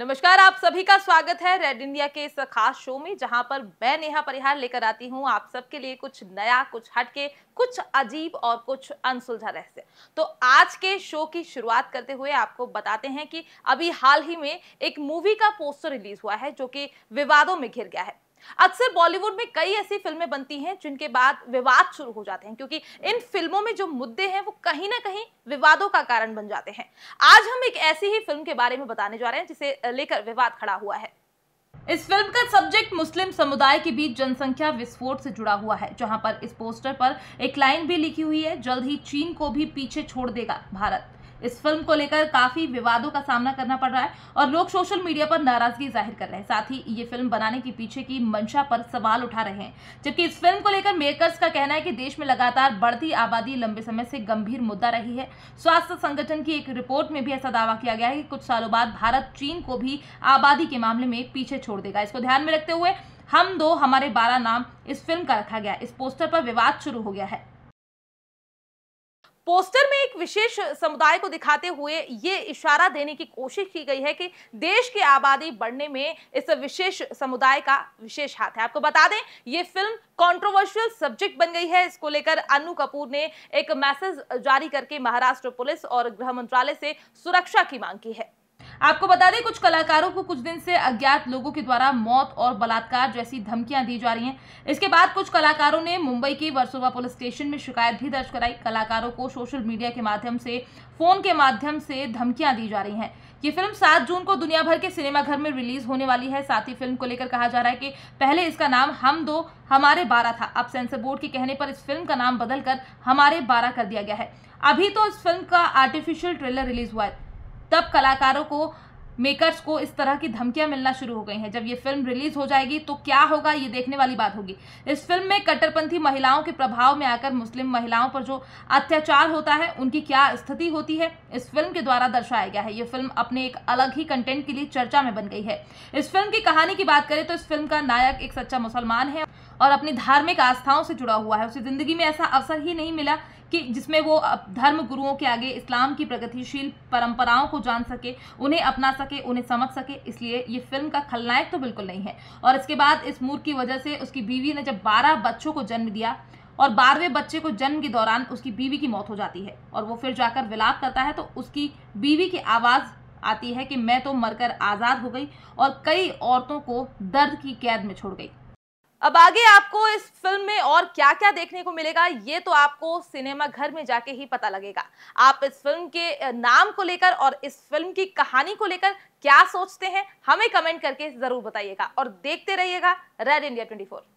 नमस्कार आप सभी का स्वागत है रेड इंडिया के इस खास शो में जहां पर मैं नेहा परिहार लेकर आती हूं आप सबके लिए कुछ नया कुछ हटके कुछ अजीब और कुछ अनसुलझा रहस्य तो आज के शो की शुरुआत करते हुए आपको बताते हैं कि अभी हाल ही में एक मूवी का पोस्टर रिलीज हुआ है जो कि विवादों में घिर गया है अक्सर बॉलीवुड में कई ऐसी फिल्में बनती हैं जिनके बाद विवाद शुरू हो जाते हैं क्योंकि इन फिल्मों में जो मुद्दे हैं वो कहीं ना कहीं विवादों का कारण बन जाते हैं आज हम एक ऐसी ही फिल्म के बारे में बताने जा रहे हैं जिसे लेकर विवाद खड़ा हुआ है इस फिल्म का सब्जेक्ट मुस्लिम समुदाय के बीच जनसंख्या विस्फोट से जुड़ा हुआ है जहां पर इस पोस्टर पर एक लाइन भी लिखी हुई है जल्द ही चीन को भी पीछे छोड़ देगा भारत इस फिल्म को लेकर काफी विवादों का सामना करना पड़ रहा है और लोग सोशल मीडिया पर नाराजगी जाहिर कर रहे हैं साथ ही ये फिल्म बनाने के पीछे की मंशा पर सवाल उठा रहे हैं जबकि इस फिल्म को लेकर मेकर्स का कहना है कि देश में लगातार बढ़ती आबादी लंबे समय से गंभीर मुद्दा रही है स्वास्थ्य संगठन की एक रिपोर्ट में भी ऐसा दावा किया गया है कि कुछ सालों बाद भारत चीन को भी आबादी के मामले में पीछे छोड़ देगा इसको ध्यान में रखते हुए हम दो हमारे बारह नाम इस फिल्म का रखा गया इस पोस्टर पर विवाद शुरू हो गया है पोस्टर में एक विशेष समुदाय को दिखाते हुए ये इशारा देने की कोशिश की गई है कि देश की आबादी बढ़ने में इस विशेष समुदाय का विशेष हाथ है आपको बता दें ये फिल्म कंट्रोवर्शियल सब्जेक्ट बन गई है इसको लेकर अनु कपूर ने एक मैसेज जारी करके महाराष्ट्र पुलिस और गृह मंत्रालय से सुरक्षा की मांग की है आपको बता दें कुछ कलाकारों को कुछ दिन से अज्ञात लोगों के द्वारा मौत और बलात्कार जैसी धमकियां दी जा रही हैं इसके बाद कुछ कलाकारों ने मुंबई के वर्सोवा पुलिस स्टेशन में शिकायत भी दर्ज कराई कलाकारों को सोशल मीडिया के माध्यम से फोन के माध्यम से धमकियां दी जा रही हैं ये फिल्म 7 जून को दुनिया भर के सिनेमाघर में रिलीज होने वाली है साथ ही फिल्म को लेकर कहा जा रहा है कि पहले इसका नाम हम दो हमारे बारह था अब सेंसर बोर्ड के कहने पर इस फिल्म का नाम बदलकर हमारे बारह कर दिया गया है अभी तो इस फिल्म का आर्टिफिशियल ट्रेलर रिलीज हुआ है तब कलाकारों को मेकर्स को इस तरह की धमकियां मिलना शुरू हो गई हैं जब ये फिल्म रिलीज हो जाएगी तो क्या होगा ये देखने वाली बात होगी इस फिल्म में कट्टरपंथी महिलाओं के प्रभाव में आकर मुस्लिम महिलाओं पर जो अत्याचार होता है उनकी क्या स्थिति होती है इस फिल्म के द्वारा दर्शाया गया है ये फिल्म अपने एक अलग ही कंटेंट के लिए चर्चा में बन गई है इस फिल्म की कहानी की बात करें तो इस फिल्म का नायक एक सच्चा मुसलमान है और अपनी धार्मिक आस्थाओं से जुड़ा हुआ है उसे ज़िंदगी में ऐसा अवसर ही नहीं मिला कि जिसमें वो धर्म गुरुओं के आगे इस्लाम की प्रगतिशील परंपराओं को जान सके उन्हें अपना सके उन्हें समझ सके इसलिए ये फिल्म का खलनायक तो बिल्कुल नहीं है और इसके बाद इस मूर्ख की वजह से उसकी बीवी ने जब बारह बच्चों को जन्म दिया और बारहवें बच्चे को जन्म के दौरान उसकी बीवी की मौत हो जाती है और वो फिर जाकर विलाप करता है तो उसकी बीवी की आवाज़ आती है कि मैं तो मरकर आज़ाद हो गई और कई औरतों को दर्द की कैद में छोड़ गई अब आगे आपको इस फिल्म में और क्या क्या देखने को मिलेगा ये तो आपको सिनेमा घर में जाके ही पता लगेगा आप इस फिल्म के नाम को लेकर और इस फिल्म की कहानी को लेकर क्या सोचते हैं हमें कमेंट करके जरूर बताइएगा और देखते रहिएगा रेड इंडिया 24